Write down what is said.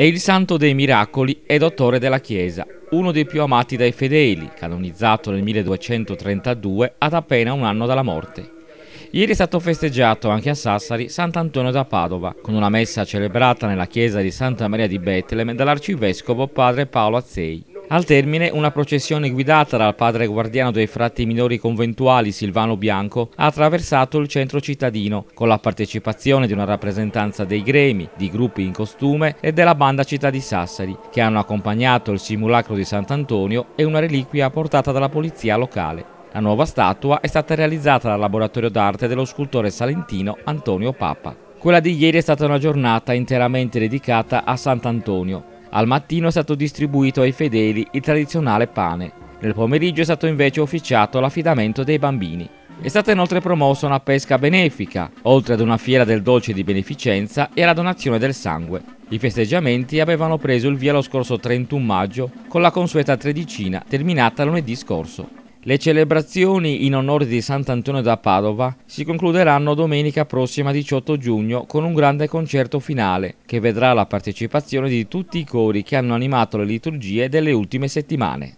È il santo dei miracoli e dottore della Chiesa, uno dei più amati dai fedeli, canonizzato nel 1232 ad appena un anno dalla morte. Ieri è stato festeggiato anche a Sassari Sant'Antonio da Padova, con una messa celebrata nella chiesa di Santa Maria di Betlem dall'arcivescovo padre Paolo Azzei. Al termine, una processione guidata dal padre guardiano dei fratti minori conventuali Silvano Bianco ha attraversato il centro cittadino con la partecipazione di una rappresentanza dei gremi, di gruppi in costume e della banda Città di Sassari, che hanno accompagnato il simulacro di Sant'Antonio e una reliquia portata dalla polizia locale. La nuova statua è stata realizzata dal laboratorio d'arte dello scultore salentino Antonio Papa. Quella di ieri è stata una giornata interamente dedicata a Sant'Antonio, al mattino è stato distribuito ai fedeli il tradizionale pane. Nel pomeriggio è stato invece officiato l'affidamento dei bambini. È stata inoltre promossa una pesca benefica, oltre ad una fiera del dolce di beneficenza e alla donazione del sangue. I festeggiamenti avevano preso il via lo scorso 31 maggio con la consueta tredicina terminata lunedì scorso. Le celebrazioni in onore di Sant'Antonio da Padova si concluderanno domenica prossima 18 giugno con un grande concerto finale che vedrà la partecipazione di tutti i cori che hanno animato le liturgie delle ultime settimane.